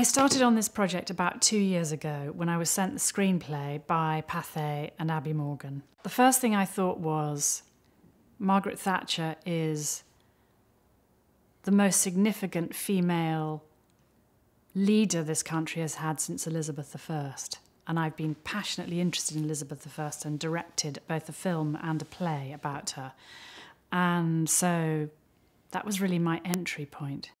I started on this project about two years ago when I was sent the screenplay by Pathé and Abby Morgan. The first thing I thought was Margaret Thatcher is the most significant female leader this country has had since Elizabeth I. And I've been passionately interested in Elizabeth I and directed both a film and a play about her. And so that was really my entry point.